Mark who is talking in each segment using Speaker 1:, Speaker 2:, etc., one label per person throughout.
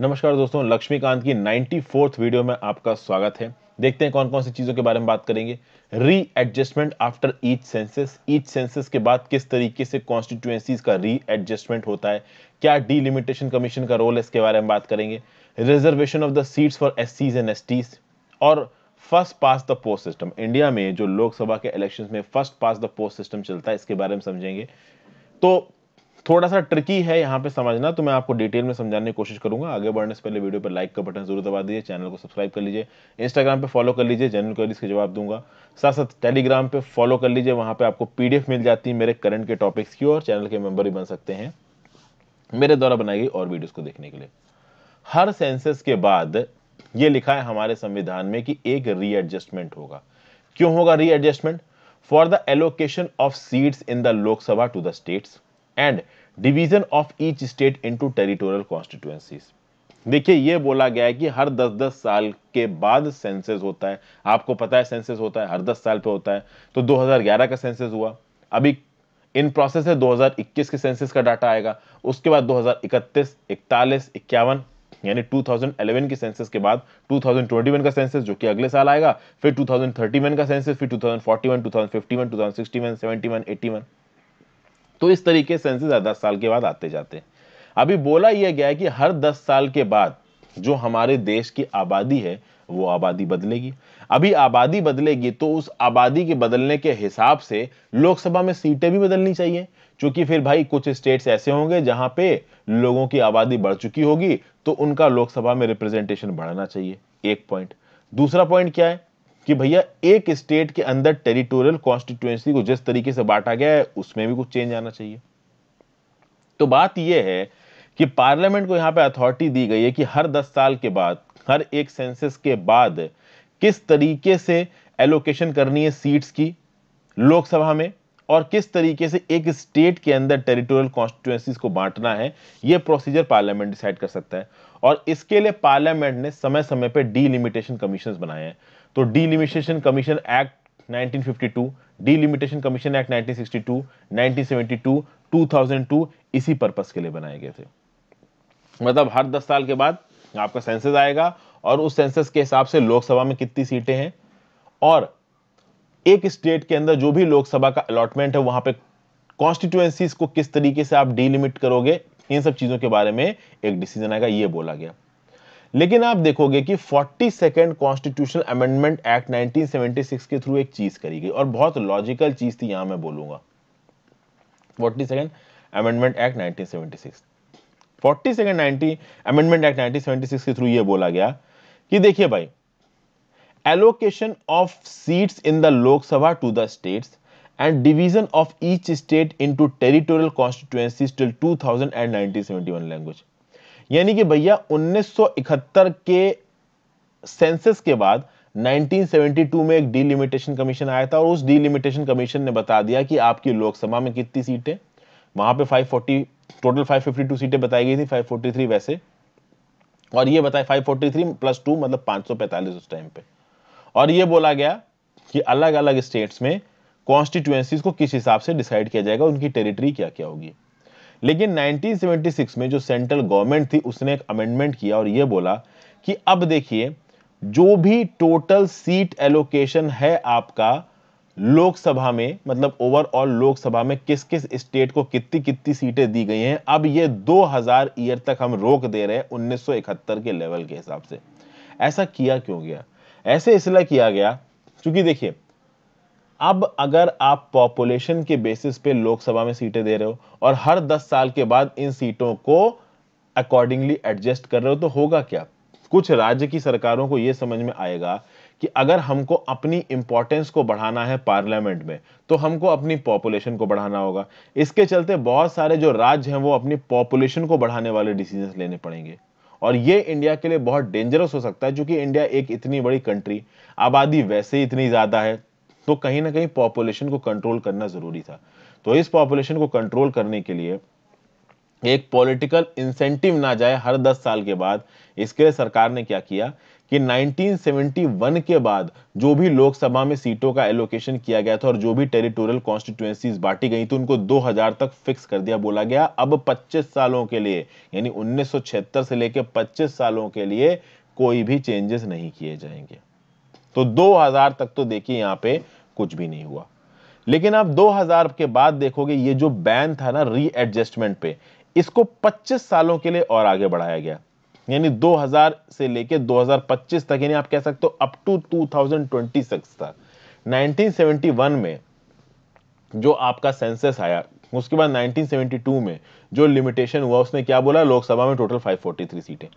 Speaker 1: नमस्कार दोस्तों लक्ष्मीकांत की नाइन्टी फोर्थ वीडियो में आपका स्वागत है देखते हैं कौन कौन सी चीज़ों के बारे में बात करेंगे readjustment after each census each census के बाद किस तरीके से कॉन्स्टिट्यूएंसीज का री एडजस्टमेंट होता है क्या डीलिमिटेशन कमीशन का रोल है इसके बारे में बात करेंगे reservation of the seats for S and S और first pass the post system India में जो लोकसभा के इलेक्शन में फर्स्ट पास द पोस्ट सिस्टम चलता है इसके बारे में समझेंगे तो थोड़ा सा ट्रिकी है यहाँ पे समझना तो मैं आपको डिटेल में समझाने की कोशिश करूंगा आगे बढ़ने से पहले वीडियो पर लाइक का बटन जरूर दबा दीजिए चैनल को सब्सक्राइब कर लीजिए इंस्टाग्राम पे फॉलो कर लीजिए जनरल क्वेरीज के जवाब दूंगा साथ साथ टेलीग्राम पे फॉलो कर लीजिए वहाँ पे आपको पीडीएफ मिल जाती है मेरे करंट के टॉपिक्स की और चैनल के मेंबर भी बन सकते हैं मेरे द्वारा बनाई गई और वीडियोज को देखने के लिए हर सेंसेस के बाद ये लिखा है हमारे संविधान में कि एक रीएडजस्टमेंट होगा क्यों होगा readjustment for the allocation of seats in the Lok Sabha to the states and division of each state into territorial constituencies देखिए ये बोला गया है कि हर 10-10 साल के बाद सेंसेस होता है आपको पता है सेंसेस होता है हर 10 साल पे होता है तो 2011 का सेंसेस हुआ अभी इन प्रोसेस है 2021 के सेंसेस का डाटा आएगा उसके बाद 2031 41 51 यानी 2011 के सेंसेस के बाद 2021 का सेंसेस जो कि अगले साल आएगा फिर 2031 का सेंसेस फिर 2041 2051 2061 71 81 तो इस तरीके सेंसेस हर दस साल के बाद आते जाते हैं अभी बोला यह गया है कि हर दस साल के बाद जो हमारे देश की आबादी है वो आबादी बदलेगी अभी आबादी बदलेगी तो उस आबादी के बदलने के हिसाब से लोकसभा में सीटें भी बदलनी चाहिए क्योंकि फिर भाई कुछ स्टेट्स ऐसे होंगे जहां पे लोगों की आबादी बढ़ चुकी होगी तो उनका लोकसभा में रिप्रेजेंटेशन बढ़ाना चाहिए एक पॉइंट दूसरा पॉइंट क्या है कि भैया एक स्टेट के अंदर टेरिटोरियल कॉन्स्टिट्यूएंसी को जिस तरीके से बांटा गया है उसमें भी कुछ चेंज आना चाहिए तो बात यह है कि पार्लियामेंट को यहां पे अथॉरिटी दी गई है कि हर दस साल के बाद हर एक सेंसस के बाद किस तरीके से एलोकेशन करनी है सीट्स की लोकसभा में और किस तरीके से एक स्टेट के अंदर टेरिटोरियल कॉन्स्टिट्यूएंसीज को बांटना है यह प्रोसीजर पार्लियामेंट डिसाइड कर सकता है और इसके लिए पार्लियामेंट ने समय समय पर डीलिमिटेशन कमीशन बनाए हैं तो delimitation commission act 1952 delimitation commission act 1962 1972 2002 इसी पर्पस के लिए बनाए गए थे मतलब हर 10 साल के बाद आपका सेंसस आएगा और उस सेंसस के हिसाब से लोकसभा में कितनी सीटें हैं और एक स्टेट के अंदर जो भी लोकसभा का अलॉटमेंट है वहां पे कॉन्स्टिट्यूएंसीज को किस तरीके से आप डीलिमिट करोगे इन सब चीजों के बारे में एक डिसीजन आएगा ये बोला गया लेकिन आप देखोगे कि forty second constitutional amendment act 1976 के थ्रू एक चीज करी गई और बहुत लॉजिकल चीज थी यहां मैं बोलूंगा forty second amendment act 1976 forty second ninety amendment act 1976 के थ्रू ये बोला गया कि देखिए भाई allocation of seats in the Lok Sabha to the states and division of each state into territorial constituencies till 2000 and 1971 language यानी कि भैया 1971 के सेंसस के बाद 1972 में एक डीलिमिटेशन कमीशन आया था और उस डीलिमिटेशन कमीशन ने बता दिया कि आपकी लोकसभा में कितनी सीटें वहां पे 540 टोटल 552 सीटें बताई गई थी 543 वैसे और ये बताया 543 प्लस टू मतलब 545 उस टाइम पे और ये बोला गया कि अलग अलग स्टेट्स में कॉन्स्टिट्यूएंसीज को किस हिसाब से डिसाइड किया जाएगा उनकी टेरिटरी क्या क्या होगी लेकिन 1976 में जो सेंट्रल गवर्नमेंट थी उसने एक अमेंडमेंट किया और यह बोला कि अब देखिए जो भी टोटल सीट एलोकेशन है आपका लोकसभा में मतलब ओवरऑल लोकसभा में किस किस स्टेट को कितनी कितनी सीटें दी गई हैं अब ये 2000 ईयर तक हम रोक दे रहे हैं 1971 के लेवल के हिसाब से ऐसा किया क्यों गया ऐसे इसलिए किया गया क्योंकि देखिए अब अगर आप पॉपुलेशन के बेसिस पे लोकसभा में सीटें दे रहे हो और हर 10 साल के बाद इन सीटों को अकॉर्डिंगली एडजस्ट कर रहे हो तो होगा क्या कुछ राज्य की सरकारों को यह समझ में आएगा कि अगर हमको अपनी इंपॉर्टेंस को बढ़ाना है पार्लियामेंट में तो हमको अपनी पॉपुलेशन को बढ़ाना होगा इसके चलते बहुत सारे जो राज्य हैं वो अपनी पॉपुलेशन को बढ़ाने वाले डिसीजन लेने पड़ेंगे और ये इंडिया के लिए बहुत डेंजरस हो सकता है क्योंकि इंडिया एक इतनी बड़ी कंट्री आबादी वैसे ही इतनी ज़्यादा है तो कहीं ना कहीं पॉपुलेशन को कंट्रोल करना ज़रूरी था तो इस पॉपुलेशन को कंट्रोल करने के लिए एक पॉलिटिकल इंसेंटिव ना जाए हर 10 साल के बाद इसके लिए सरकार ने क्या किया कि 1971 के बाद जो भी लोकसभा में सीटों का एलोकेशन किया गया था और जो भी टेरिटोरियल कॉन्स्टिट्यूएंसीज बांटी गई थी उनको 2000 तक फिक्स कर दिया बोला गया अब 25 सालों के लिए यानी 1976 से लेकर 25 सालों के लिए कोई भी चेंजेस नहीं किए जाएंगे तो 2000 तक तो देखिए यहां पे कुछ भी नहीं हुआ लेकिन आप 2000 के बाद देखोगे ये जो बैन था ना री एडजस्टमेंट पे इसको 25 सालों के लिए और आगे बढ़ाया गया यानी 2000 से लेके 2025 तक यानी आप कह सकते हो अप टू 2026 तक 1971 में जो आपका सेंसस आया उसके बाद 1972 में जो लिमिटेशन हुआ उसने क्या बोला लोकसभा में टोटल 543 सीटें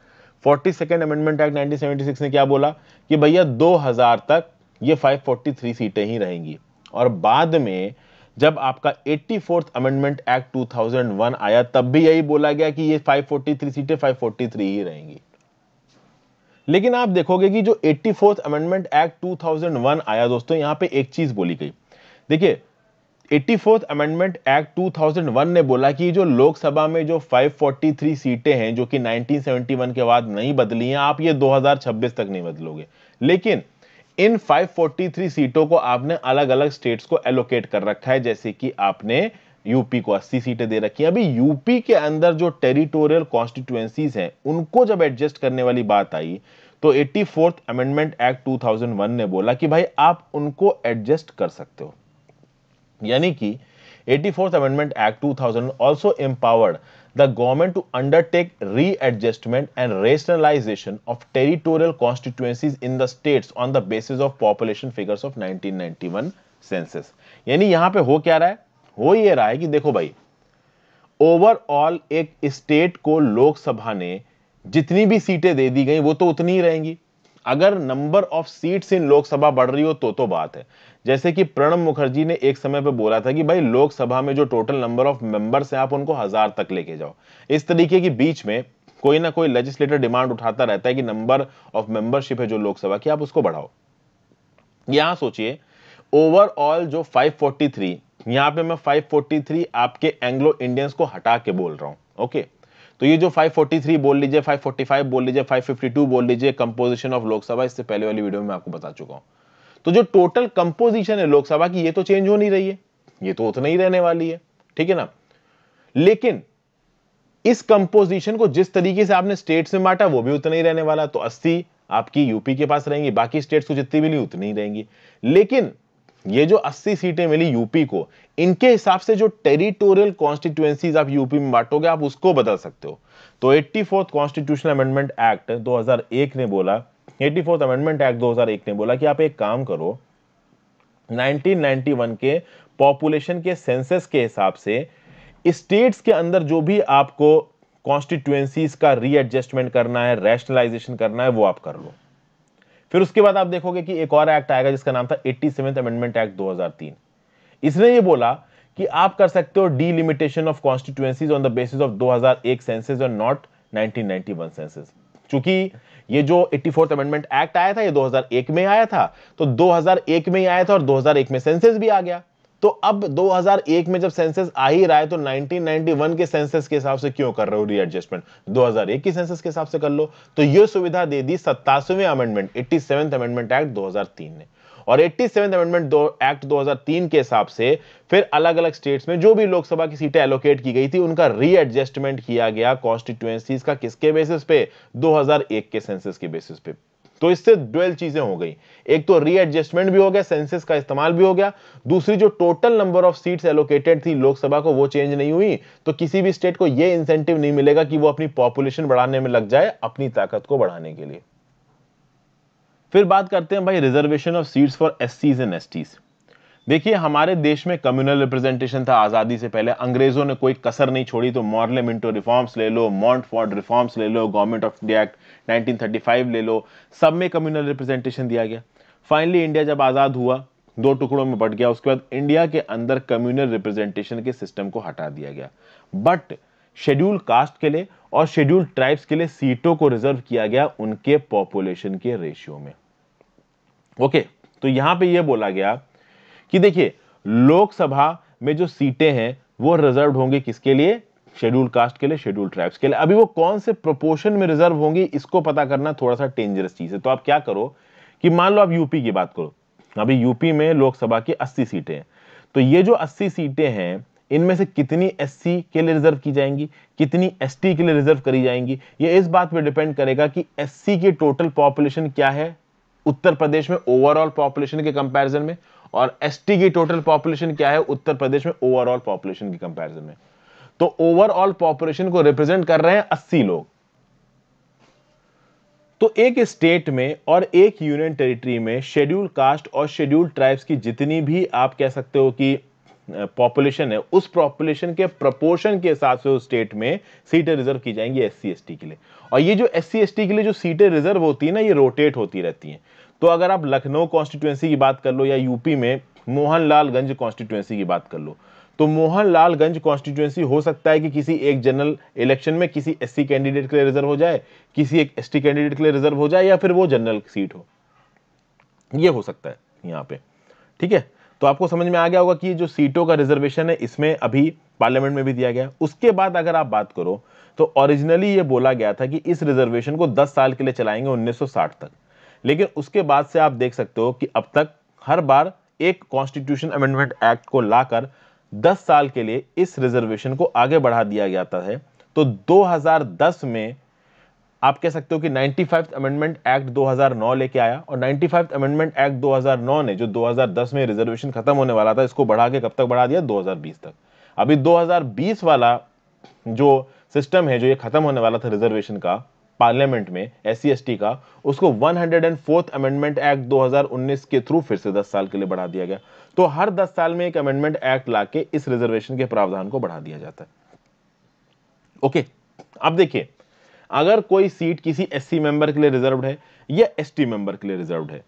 Speaker 1: फोर्टी सेकेंड अमेंडमेंट एक्ट 1976 ने क्या बोला कि भैया 2000 तक ये 543 सीटें ही रहेंगी और बाद में जब आपका एट्टी फोर्थ अमेंडमेंट एक्ट 2001 आया तब भी यही बोला गया कि ये 543 सीटें 543 ही रहेंगी लेकिन आप देखोगे कि जो एट्टी फोर्थ अमेंडमेंट एक्ट 2001 आया दोस्तों यहां पे एक चीज बोली गई देखिए एट्टी फोर्थ अमेंडमेंट एक्ट 2001 ने बोला कि जो लोकसभा में जो 543 सीटें हैं जो कि 1971 के बाद नहीं बदली हैं आप ये 2026 तक नहीं बदलोगे लेकिन इन 543 सीटों को आपने अलग अलग स्टेट्स को एलोकेट कर रखा है जैसे कि आपने यूपी को 80 सीटें दे रखी है अभी यूपी के अंदर जो टेरिटोरियल कॉन्स्टिट्यूएंसीज हैं उनको जब एडजस्ट करने वाली बात आई तो एट्टी फोर्थ अमेंडमेंट एक्ट 2001 ने बोला कि भाई आप उनको एडजस्ट कर सकते हो यानी कि 84th Amendment Act 2000 also empowered the government to undertake readjustment and rationalization of territorial constituencies in the states on the basis of population figures of 1991 census यानी यहां पे हो क्या रहा है हो ये रहा है कि देखो भाई ओवरऑल एक स्टेट को लोकसभा ने जितनी भी सीटें दे दी गई वो तो उतनी ही रहेंगी अगर number of seats in Lok Sabha बढ़ रही हो तो तो बात है जैसे कि प्रणब मुखर्जी ने एक समय पे बोला था कि भाई लोकसभा में जो टोटल नंबर ऑफ मेंबर्स हैं आप उनको हजार तक लेके जाओ इस तरीके की बीच में कोई ना कोई लेजिस्लेटर डिमांड उठाता रहता है कि नंबर ऑफ मेंबरशिप है जो लोकसभा की आप उसको बढ़ाओ यहां सोचिए ओवरऑल जो 543 यहां पर मैं 543 आपके एंग्लो इंडियंस को हटा के बोल रहा हूं ओके okay? तो ये जो 543 बोल लीजिए 545 बोल लीजिए 552 बोल लीजिए कंपोजिशन ऑफ लोकसभा इससे पहले वाली वीडियो में आपको बता चुका हूं तो जो टोटल कंपोजिशन है लोकसभा की ये तो चेंज हो नहीं रही है ये तो उतना ही रहने वाली है ठीक है ना लेकिन इस कंपोजिशन को जिस तरीके से आपने स्टेट से बांटा वो भी उतना ही रहने वाला तो अस्सी आपकी यूपी के पास रहेंगी बाकी स्टेट्स को जितनी भी नहीं उतनी ही रहेंगी लेकिन ये जो 80 सीटें मिली यूपी को इनके हिसाब से जो टेरिटोरियल कॉन्स्टिट्यूएंसीज आप यूपी में बांटोगे आप उसको बदल सकते हो तो eighty fourth constitutional amendment act 2001 ने बोला एट्टी फोर्थ अमेंडमेंट एक्ट 2001 ने बोला कि आप एक काम करो 1991 के पॉपुलेशन के सेंसस के हिसाब से स्टेट्स के अंदर जो भी आपको कॉन्स्टिट्यूएंसीज का रीएडजस्टमेंट करना है रैशनलाइजेशन करना है वो आप कर लो फिर उसके बाद आप देखोगे कि एक और एक्ट आएगा जिसका नाम था एट्टी अमेंडमेंट एक्ट 2003 इसने ये बोला कि आप कर सकते हो delimitation of constituencies on the basis of 2001 census और नॉट 1991 सेंसेस क्योंकि ये जो 84th अमेंडमेंट एक्ट आया था ये 2001 में आया था तो 2001 में ही आया था और 2001 में सेंसेस भी आ गया तो अब 2001 में जब सेंसस आ ही रहा है तो 1991 के सेंसस के हिसाब से क्यों कर रहे हो रीएडजस्टमेंट 2001 की सेंसस के हिसाब से कर लो तो यह सुविधा दे दी सत्तासवें अमेंडमेंट एट्टी अमेंडमेंट एक्ट 2003 ने और 87 अमेंडमेंट दो एक्ट 2003 के हिसाब से फिर अलग अलग स्टेट्स में जो भी लोकसभा की सीटें एलोकेट की गई थी उनका रीएडजस्टमेंट किया गया कॉन्स्टिट्यूएंसीज का किसके बेसिस पे 2001 के सेंसस के बेसिस पे तो इससे डुअल चीजें हो गई एक तो रीएडजस्टमेंट भी हो गया सेंसिस का इस्तेमाल भी हो गया दूसरी जो total number of seats allocated थी लोकसभा को वो चेंज नहीं हुई तो किसी भी स्टेट को यह इंसेंटिव नहीं मिलेगा कि वो अपनी पॉपुलेशन बढ़ाने में लग जाए अपनी ताकत को बढ़ाने के लिए फिर बात करते हैं भाई reservation of seats for S and S देखिए हमारे देश में कम्युनल रिप्रेजेंटेशन था आज़ादी से पहले अंग्रेज़ों ने कोई कसर नहीं छोड़ी तो मॉर्ले मिंटो रिफॉर्म्स ले लो मॉन्ट फॉर्ड रिफॉर्म्स ले लो गवर्नमेंट ऑफ इंडिया एक्ट 1935 ले लो सब में कम्युनल रिप्रेजेंटेशन दिया गया फाइनली इंडिया जब आज़ाद हुआ दो टुकड़ों में बट गया उसके बाद इंडिया के अंदर कम्युनल रिप्रेजेंटेशन के सिस्टम को हटा दिया गया बट शेड्यूल कास्ट के लिए और शेड्यूल ट्राइब्स के लिए सीटों को रिजर्व किया गया उनके पॉपुलेशन के रेशियो में ओके तो यहां पे यह बोला गया कि देखिए लोकसभा में जो सीटें हैं वो रिजर्व होंगे किसके लिए शेड्यूल कास्ट के लिए शेड्यूल ट्राइब्स के लिए अभी वो कौन से प्रोपोर्शन में रिजर्व होंगी इसको पता करना थोड़ा सा डेंजरस चीज़ है तो आप क्या करो कि मान लो आप यूपी की बात करो अभी यूपी में लोकसभा की अस्सी सीटें हैं तो ये जो अस्सी सीटें हैं इनमें से कितनी एस के लिए रिजर्व की जाएंगी कितनी एस के लिए रिजर्व करी जाएंगी ये इस बात पर डिपेंड करेगा कि एस की टोटल पॉपुलेशन क्या है उत्तर प्रदेश में ओवरऑल पॉपुलेशन के कंपैरिजन में और एस की टोटल पॉपुलेशन क्या है उत्तर प्रदेश में ओवरऑल पॉपुलेशन के कंपैरिजन में तो ओवरऑल पॉपुलेशन को रिप्रेजेंट कर रहे हैं अस्सी लोग तो एक स्टेट में और एक यूनियन टेरिटरी में शेड्यूल कास्ट और शेड्यूल ट्राइब्स की जितनी भी आप कह सकते हो कि पॉपुलेशन है उस पॉपुलेशन के प्रपोर्शन के हिसाब से उस स्टेट में सीटें रिजर्व की जाएंगी एस सी के लिए और ये जो एस सी के लिए जो सीटें रिजर्व होती है ना ये रोटेट होती रहती हैं तो अगर आप लखनऊ कॉन्स्टिट्यूएंसी की बात कर लो या यूपी में मोहनलालगंज कॉन्स्टिट्यूएंसी की बात कर लो तो मोहनलालगंज कॉन्स्टिट्यूएंसी हो सकता है कि किसी एक जनरल इलेक्शन में किसी एससी कैंडिडेट के लिए रिजर्व हो जाए किसी एक एसटी कैंडिडेट के लिए रिजर्व हो जाए या फिर वो जनरल सीट हो ये हो सकता है यहाँ पे ठीक है तो आपको समझ में आ गया होगा कि जो सीटों का रिजर्वेशन है इसमें अभी पार्लियामेंट में भी दिया गया उसके बाद अगर आप बात करो तो ओरिजिनली ये बोला गया था कि इस रिजर्वेशन को 10 साल के लिए चलाएंगे 1960 तक लेकिन उसके बाद से आप देख सकते हो कि अब तक हर बार एक कॉन्स्टिट्यूशन अमेंडमेंट एक्ट को लाकर 10 साल के लिए इस रिजर्वेशन को आगे बढ़ा दिया गया था है तो 2010 में आप कह सकते हो कि 95 अमेंडमेंट एक्ट 2009 लेके आया और 95 अमेंडमेंट एक्ट 2009 ने जो 2010 में रिजर्वेशन खत्म होने वाला था इसको बढ़ा के कब तक बढ़ा दिया 2020 तक अभी 2020 वाला जो सिस्टम है जो ये खत्म होने वाला था रिजर्वेशन का पार्लियामेंट में एस सी e का उसको 104 अमेंडमेंट एक्ट 2019 के थ्रू फिर से 10 साल के लिए बढ़ा दिया गया तो हर 10 साल में एक अमेंडमेंट एक्ट लाके इस रिजर्वेशन के प्रावधान को बढ़ा दिया जाता है ओके अब देखिए अगर कोई सीट किसी एससी मेंबर के लिए रिजर्व है या एसटी मेंबर के लिए रिजर्व है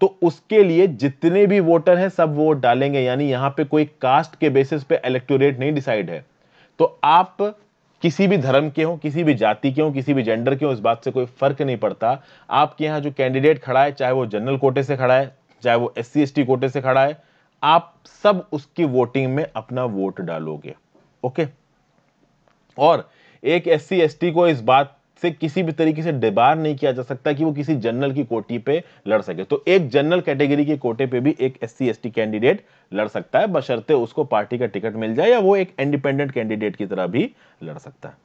Speaker 1: तो उसके लिए जितने भी वोटर हैं सब वोट डालेंगे यानी यहां पे कोई कास्ट के बेसिस पे इलेक्टोरेट नहीं डिसाइड है तो आप किसी भी धर्म के हो किसी भी जाति के हो किसी भी जेंडर के हो इस बात से कोई फर्क नहीं पड़ता आपके यहां जो कैंडिडेट खड़ा है चाहे वो जनरल कोटे से खड़ा है चाहे वो एस सी कोटे से खड़ा है आप सब उसकी वोटिंग में अपना वोट डालोगे ओके और एक एस सी को इस बात से किसी भी तरीके से डिबार नहीं किया जा सकता कि वो किसी जनरल की कोटी पे लड़ सके तो एक जनरल कैटेगरी के कोटे पे भी एक एस सी कैंडिडेट लड़ सकता है बशर्ते उसको पार्टी का टिकट मिल जाए या वो एक इंडिपेंडेंट कैंडिडेट की तरह भी लड़ सकता है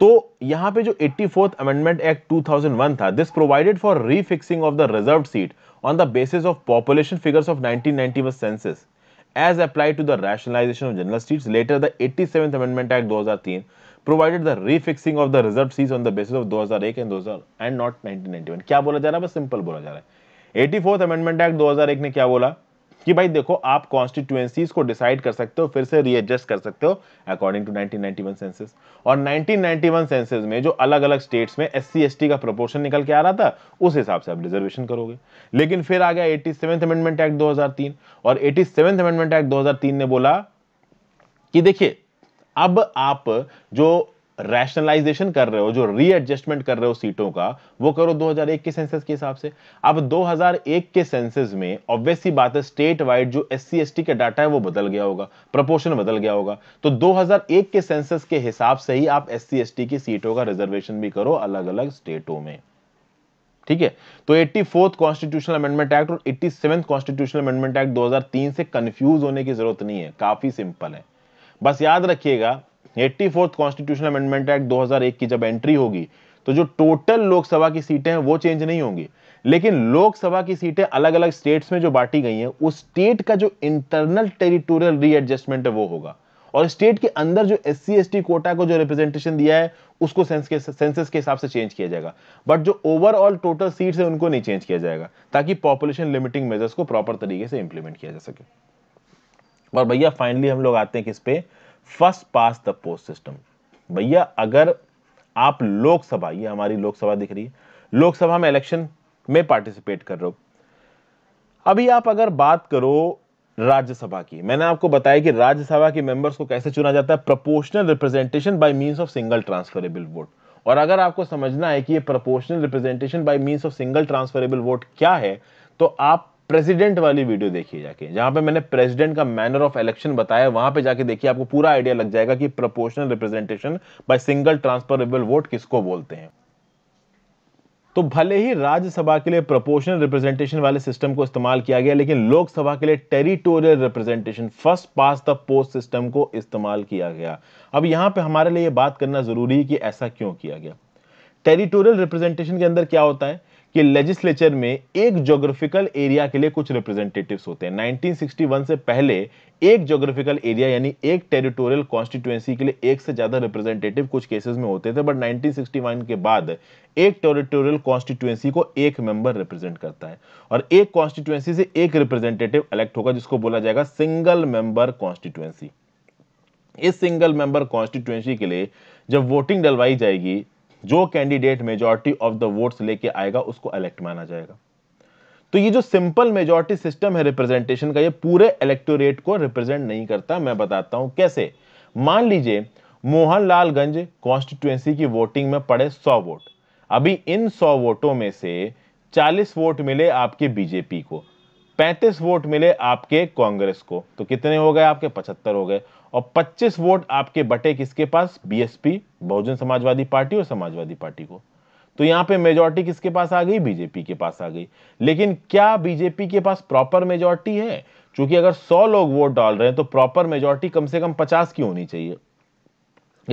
Speaker 1: तो यहां पे जो 84th अमेंडमेंट एक्ट 2001 था this provided for refixing of the reserve seat on the basis of population figures of 1991 census as applied to the rationalisation of general seats later the 87th amendment act 2003 provided the refixing of the reserve seats on the basis of 2001 and 2000 and not 1991 क्या बोला जा रहा है बस simple बोला जा रहा है 84th अमेंडमेंट एक्ट 2001 ने क्या बोला कि भाई देखो आप कॉन्स्टिट्यूएंसीज को डिसाइड कर सकते हो फिर से रीएडजस्ट कर सकते हो अकॉर्डिंग टू 1991 सेंसस और 1991 सेंसस में जो अलग अलग स्टेट्स में एस सी का प्रोपोर्शन निकल के आ रहा था उस हिसाब से आप रिजर्वेशन करोगे लेकिन फिर आ गया एटी अमेंडमेंट एक्ट दो और एटी अमेंडमेंट एक्ट दो ने बोला कि देखिए अब आप जो रैशनलाइजेशन कर रहे हो जो रीएडजस्टमेंट कर रहे हो सीटों का वो करो 2001 के सेंसस के हिसाब से अब 2001 के सेंसस में ऑब्वियसली बात है स्टेट वाइड जो एस सी का डाटा है वो बदल गया होगा प्रपोर्शन बदल गया होगा तो 2001 के सेंसस के हिसाब से ही आप एस सी की सीटों का रिजर्वेशन भी करो अलग अलग स्टेटों में ठीक है तो eighty fourth constitutional amendment act और eighty seventh constitutional amendment act 2003 से कंफ्यूज होने की जरूरत नहीं है काफी सिंपल है बस याद रखिएगा eighty fourth constitution amendment act 2001 की जब एंट्री होगी तो जो टोटल लोकसभा की सीटें हैं वो चेंज नहीं होंगी लेकिन लोकसभा की सीटें अलग अलग स्टेट्स में जो बांटी गई हैं उस स्टेट का जो इंटरनल टेरिटोरियल रीएडजस्टमेंट है वो होगा और स्टेट के अंदर जो एस सी कोटा को जो रिप्रेजेंटेशन दिया है उसको सेंसस के हिसाब से चेंज किया जाएगा बट जो ओवरऑल टोटल सीट है उनको नहीं चेंज किया जाएगा ताकि पॉपुलेशन लिमिटिंग मेजर्स को प्रॉपर तरीके से इंप्लीमेंट किया जा सके और भैया फाइनली हम लोग आते हैं किस पे first pass the post system भैया अगर आप लोकसभा ये हमारी लोकसभा दिख रही है लोकसभा में इलेक्शन में पार्टिसिपेट कर रहे हो अभी आप अगर बात करो राज्यसभा की मैंने आपको बताया कि राज्यसभा के मेंबर्स को कैसे चुना जाता है proportional representation by means of single transferable vote और अगर आपको समझना है कि ये proportional representation by means of single transferable vote क्या है तो आप प्रेसिडेंट वाली वीडियो देखिए जाके जहां पे मैंने प्रेसिडेंट का मैनर ऑफ इलेक्शन बताया वहां पे जाके देखिए आपको पूरा आइडिया लग जाएगा कि proportional representation by single transferable vote किसको बोलते हैं तो भले ही राज्यसभा के लिए प्रोपोर्शनल रिप्रेजेंटेशन वाले सिस्टम को इस्तेमाल किया गया लेकिन लोकसभा के लिए territorial representation first pass the post system को इस्तेमाल किया गया अब यहां पे हमारे लिए बात करना जरूरी है कि ऐसा क्यों किया गया टेरिटोरियल रिप्रेजेंटेशन के अंदर क्या होता है कि लेजिस्लेचर में एक ज्योग्राफिकल एरिया के लिए कुछ रिप्रेजेंटेटिव्स होते हैं 1961 से पहले एक ज्योग्राफिकल एरिया यानी एक टेरिटोरियल कॉन्स्टिट्यूएंसी के लिए एक से ज़्यादा रिप्रेजेंटेटिव कुछ केसेस में होते थे बट 1961 के बाद एक टेरिटोरियल कॉन्स्टिट्यूएंसी को एक मेंबर रिप्रेजेंट करता है और एक कॉन्स्टिट्यूएंसी से एक रिप्रेजेंटेटिव इलेक्ट होगा जिसको बोला जाएगा सिंगल मेंबर कॉन्स्टिट्यूएंसी इस सिंगल मेंबर कॉन्स्टिट्यूएंसी के लिए जब वोटिंग डलवाई जाएगी जो candidate majority of the votes लेके आएगा उसको इलेक्ट माना जाएगा तो ये जो सिंपल मेजोरिटी सिस्टम है रिप्रेजेंटेशन का ये पूरे इलेक्टोरेट को रिप्रेजेंट नहीं करता मैं बताता हूं कैसे मान लीजिए मोहनलालगंज कॉन्स्टिट्यूएंसी की वोटिंग में पड़े सौ वोट अभी इन सौ वोटों में से चालीस वोट मिले आपके बीजेपी को पैंतीस वोट मिले आपके कांग्रेस को तो कितने हो गए आपके पचहत्तर हो गए और 25 वोट आपके बटे किसके पास बीएसपी बहुजन समाजवादी पार्टी और समाजवादी पार्टी को तो यहां पे मेजोरिटी किसके पास आ गई बीजेपी के पास आ गई लेकिन क्या बीजेपी के पास प्रॉपर मेजोरिटी है क्योंकि अगर 100 लोग वोट डाल रहे हैं तो प्रॉपर मेजोरिटी कम से कम 50 की होनी चाहिए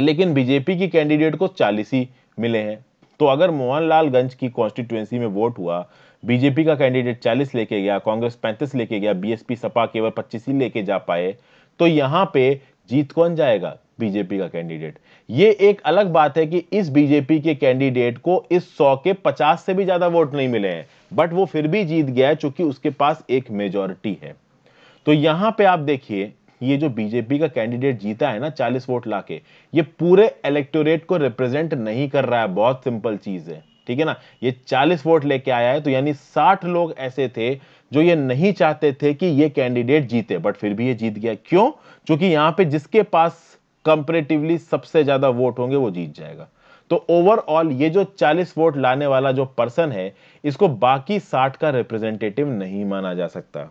Speaker 1: लेकिन बीजेपी की कैंडिडेट को 40 ही मिले हैं तो अगर मोहनलालगंज की कॉन्स्टिट्यूएंसी में वोट हुआ बीजेपी का कैंडिडेट 40 लेके गया कांग्रेस 35 लेके गया बीएसपी सपा केवल 25 ही लेके जा पाए तो यहां पे जीत कौन जाएगा बीजेपी का कैंडिडेट ये एक अलग बात है कि इस बीजेपी के कैंडिडेट को इस सौ के पचास से भी ज्यादा वोट नहीं मिले हैं बट वो फिर भी जीत गया है चूंकि उसके पास एक मेजोरिटी है तो यहां पे आप देखिए ये जो बीजेपी का कैंडिडेट जीता है ना 40 वोट लाके ये पूरे इलेक्टोरेट को रिप्रेजेंट नहीं कर रहा है बहुत सिंपल चीज है ठीक है ना ये 40 वोट लेके आया है तो यानी 60 लोग ऐसे थे जो ये नहीं चाहते थे कि ये कैंडिडेट जीते बट फिर भी ये जीत गया क्यों क्योंकि यहां पे जिसके पास कंपेरेटिवली सबसे ज्यादा वोट होंगे वो जीत जाएगा तो ओवरऑल ये जो 40 वोट लाने वाला जो पर्सन है इसको बाकी 60 का रिप्रेजेंटेटिव नहीं माना जा सकता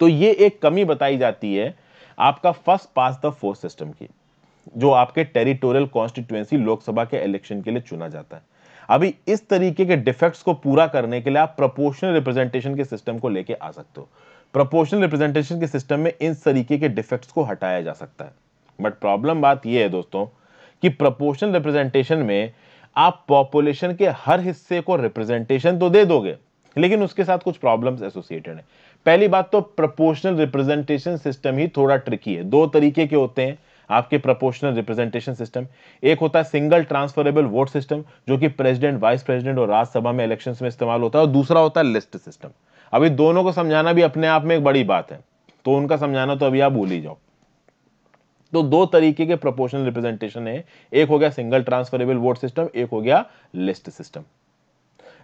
Speaker 1: तो ये एक कमी बताई जाती है आपका first pass the fourth system की जो आपके टेरिटोरियल कॉन्स्टिट्यूएंसी लोकसभा के इलेक्शन के लिए चुना जाता है अभी इस तरीके के डिफेक्ट्स को पूरा करने के लिए आप प्रोपोर्शनल रिप्रेजेंटेशन के सिस्टम को लेके आ सकते हो प्रोपोर्शनल रिप्रेजेंटेशन के सिस्टम में इन तरीके के डिफेक्ट्स को हटाया जा सकता है बट प्रॉब्लम बात यह है दोस्तों कि प्रपोर्शनल रिप्रेजेंटेशन में आप पॉपुलेशन के हर हिस्से को रिप्रेजेंटेशन तो दे दोगे लेकिन उसके साथ कुछ प्रॉब्लम्स एसोसिएटेड हैं पहली बात तो प्रोपोर्शनल रिप्रेजेंटेशन सिस्टम ही थोड़ा ट्रिकी है दो तरीके के होते हैं आपके प्रपोशनल रिप्रेजेंटेशन सिस्टम एक होता है सिंगल ट्रांसफरेबल वोट सिस्टम जो कि प्रेसिडेंट वाइस प्रेसिडेंट और राज्यसभा में इलेक्शन में इस्तेमाल होता है और दूसरा होता है लिस्ट सिस्टम अभी दोनों को समझाना भी अपने आप में एक बड़ी बात है तो उनका समझाना तो अभी आप भूल ही जाओ तो दो तरीके के प्रोपोर्शनल रिप्रेजेंटेशन है एक हो गया सिंगल ट्रांसफरेबल वोट सिस्टम एक हो गया लिस्ट सिस्टम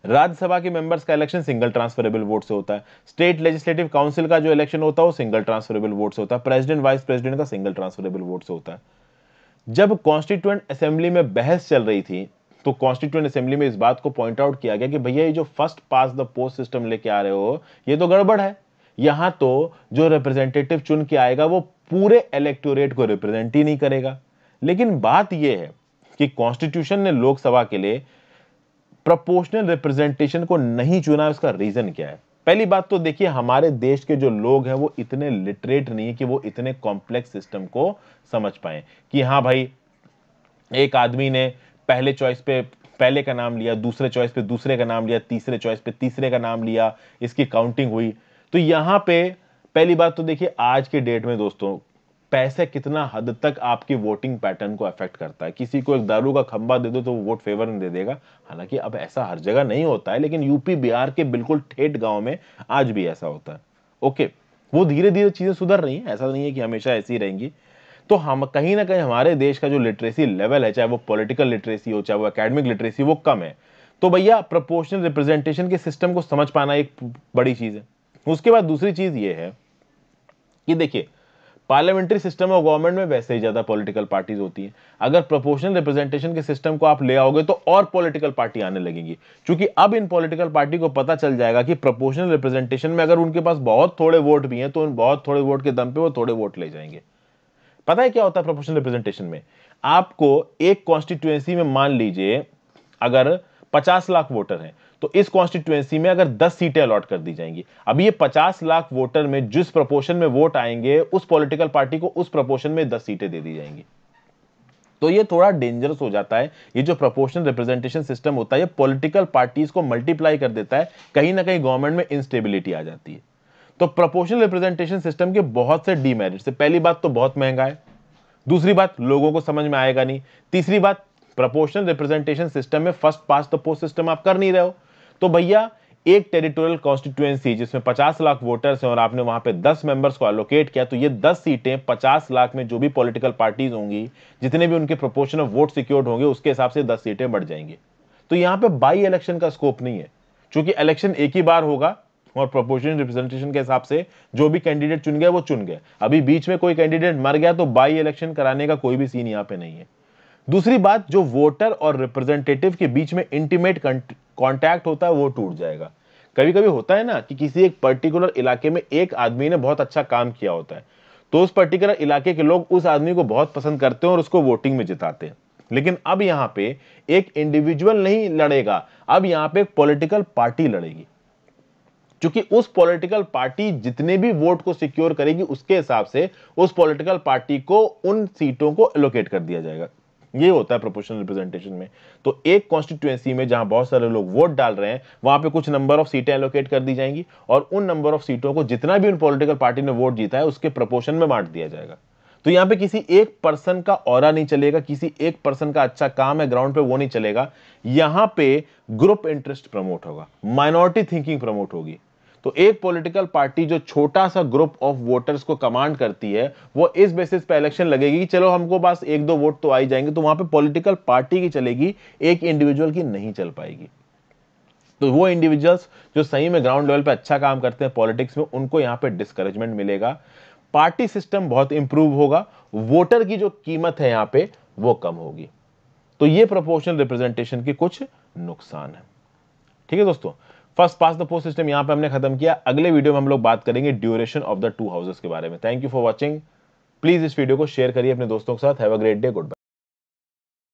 Speaker 1: राज्यसभा के मेंबर्स का इलेक्शन सिंगल ट्रांसफरेबल वोट से होता है स्टेट लेजिस्लेटिव काउंसिल का जो इलेक्शन होता है वो सिंगल ट्रांसफरेबल वोट से होता है प्रेसिडेंट वाइस प्रेसिडेंट का सिंगल ट्रांसफरेबल वोट से होता है जब कॉन्स्टिट्यूएंट असेंबली में बहस चल रही थी तो कॉन्स्टिट्यूएंट असेंबली में इस बात को पॉइंट आउट किया गया कि भैया ये जो first pass the post system लेके आ रहे हो ये तो गड़बड़ है यहां तो जो रिप्रेजेंटेटिव चुन के आएगा वो पूरे इलेक्टोरेट को रिप्रेजेंट ही नहीं करेगा लेकिन बात यह है कि कॉन्स्टिट्यूशन ने लोकसभा के लिए प्रपोर्शनल रिप्रेजेंटेशन को नहीं चुना इसका रीजन क्या है पहली बात तो देखिए हमारे देश के जो लोग हैं वो इतने लिटरेट नहीं है कि वो इतने कॉम्प्लेक्स सिस्टम को समझ पाए कि हाँ भाई एक आदमी ने पहले चॉइस पे पहले का नाम लिया दूसरे चॉइस पे दूसरे का नाम लिया तीसरे चॉइस पे तीसरे का नाम लिया इसकी काउंटिंग हुई तो यहां पे पहली बात तो देखिए आज के डेट में दोस्तों पैसे कितना हद तक आपकी वोटिंग पैटर्न को अफेक्ट करता है किसी को एक दारू का खंबा दे दो तो वो वोट फेवर में दे देगा हालांकि अब ऐसा हर जगह नहीं होता है लेकिन यूपी बिहार के बिल्कुल ठेठ गांव में आज भी ऐसा होता है ओके वो धीरे धीरे चीज़ें सुधर रही हैं ऐसा नहीं है कि हमेशा ऐसी रहेंगी तो हम कहीं ना कहीं हमारे देश का जो लिटरेसी लेवल है चाहे वो पॉलिटिकल लिटरेसी हो चाहे वो अकेडमिक लिटरेसी वो कम है तो भैया प्रपोर्शनल रिप्रेजेंटेशन के सिस्टम को समझ पाना एक बड़ी चीज़ है उसके बाद दूसरी चीज़ ये है कि देखिए पार्लियामेंट्री सिस्टम और गवर्नमेंट में वैसे ही ज़्यादा पॉलिटिकल पार्टीज होती हैं अगर प्रोपोर्शनल रिप्रेजेंटेशन के सिस्टम को आप ले आओगे तो और पॉलिटिकल पार्टी आने लगेंगी क्योंकि अब इन पॉलिटिकल पार्टी को पता चल जाएगा कि प्रोपोर्शनल रिप्रेजेंटेशन में अगर उनके पास बहुत थोड़े वोट भी हैं तो उन बहुत थोड़े वोट के दम पे वो थोड़े वोट ले जाएंगे पता है क्या होता है प्रोपोर्शनल रिप्रेजेंटेशन में आपको एक कॉन्स्टिट्युएंसी में मान लीजिए अगर पचास लाख वोटर हैं तो इस कॉन्स्टिट्युएंसी में अगर 10 सीटें अलॉट कर दी जाएंगी अब ये 50 लाख वोटर में जिस प्रपोर्शन में वोट आएंगे उस पॉलिटिकल पार्टी को उस प्रपोर्शन में 10 सीटें दे दी जाएंगी तो ये थोड़ा डेंजरस हो जाता है ये जो प्रोपोर्शनल रिप्रेजेंटेशन सिस्टम होता है ये पोलिटिकल पार्टीज को मल्टीप्लाई कर देता है कहीं ना कहीं गवर्नमेंट में इंस्टेबिलिटी आ जाती है तो प्रोपोर्शनल रिप्रेजेंटेशन सिस्टम के बहुत से डीमेरिट्स है पहली बात तो बहुत महंगा है दूसरी बात लोगों को समझ में आएगा नहीं तीसरी बात प्रपोर्शनल रिप्रेजेंटेशन सिस्टम में first pass the post system आप कर नहीं रहे हो तो भैया एक टेरिटोरियल कॉन्स्टिट्यूएंसी जिसमें 50 लाख वोटर्स हैं और आपने वहां पे 10 मेंबर्स को एलोकेट किया तो ये 10 सीटें 50 लाख में जो भी पॉलिटिकल पार्टीज होंगी जितने भी उनके प्रोपोर्शन ऑफ वोट सिक्योर्ड होंगे उसके हिसाब से 10 सीटें बढ़ जाएंगी तो यहां पे बाई इलेक्शन का स्कोप नहीं है क्योंकि इलेक्शन एक ही बार होगा और प्रोपोर्शन रिप्रेजेंटेशन के हिसाब से जो भी कैंडिडेट चुन गए वो चुन गए अभी बीच में कोई कैंडिडेट मर गया तो बाई इलेक्शन कराने का कोई भी सीन यहाँ पे नहीं है दूसरी बात जो वोटर और रिप्रेजेंटेटिव के बीच में इंटीमेट कॉन्टैक्ट होता है वो टूट जाएगा कभी कभी होता है ना कि किसी एक पर्टिकुलर इलाके में एक आदमी ने बहुत अच्छा काम किया होता है तो उस पर्टिकुलर इलाके के लोग उस आदमी को बहुत पसंद करते हैं और उसको वोटिंग में जिताते हैं लेकिन अब यहाँ पे एक इंडिविजुअल नहीं लड़ेगा अब यहाँ पे एक पॉलिटिकल पार्टी लड़ेगी क्योंकि उस पॉलिटिकल पार्टी जितने भी वोट को सिक्योर करेगी उसके हिसाब से उस पॉलिटिकल पार्टी को उन सीटों को एलोकेट कर दिया जाएगा ये होता है प्रोपोर्शनल रिप्रेजेंटेशन में तो एक कॉन्स्टिट्यूएंसी में जहां बहुत सारे लोग वोट डाल रहे हैं वहां पे कुछ नंबर ऑफ सीटें एलोकेट कर दी जाएंगी और उन नंबर ऑफ सीटों को जितना भी उन पॉलिटिकल पार्टी ने वोट जीता है उसके प्रपोर्शन में बांट दिया जाएगा तो यहां पे किसी एक पर्सन का और नहीं चलेगा किसी एक पर्सन का अच्छा काम है ग्राउंड पे वो नहीं चलेगा यहां पे ग्रुप इंटरेस्ट प्रमोट होगा माइनॉरिटी थिंकिंग प्रमोट होगी तो एक पॉलिटिकल पार्टी जो छोटा सा ग्रुप ऑफ वोटर्स को कमांड करती है वो इस बेसिस पे इलेक्शन लगेगी कि चलो हमको पास एक दो वोट तो आई जाएंगे तो वहां पे पॉलिटिकल पार्टी की चलेगी एक इंडिविजुअल की नहीं चल पाएगी तो वो इंडिविजुअल्स जो सही में ग्राउंड लेवल पे अच्छा काम करते हैं पॉलिटिक्स में उनको यहां पे डिस्करेजमेंट मिलेगा पार्टी सिस्टम बहुत इंप्रूव होगा वोटर की जो कीमत है यहां पे वो कम होगी तो ये प्रोपोर्शनल रिप्रेजेंटेशन के कुछ नुकसान है ठीक है दोस्तों first pass the post system यहां पे हमने खत्म किया अगले वीडियो में हम लोग बात करेंगे duration of the two houses के बारे में thank you for watching please इस वीडियो को शेयर करिए अपने दोस्तों के साथ have a great day good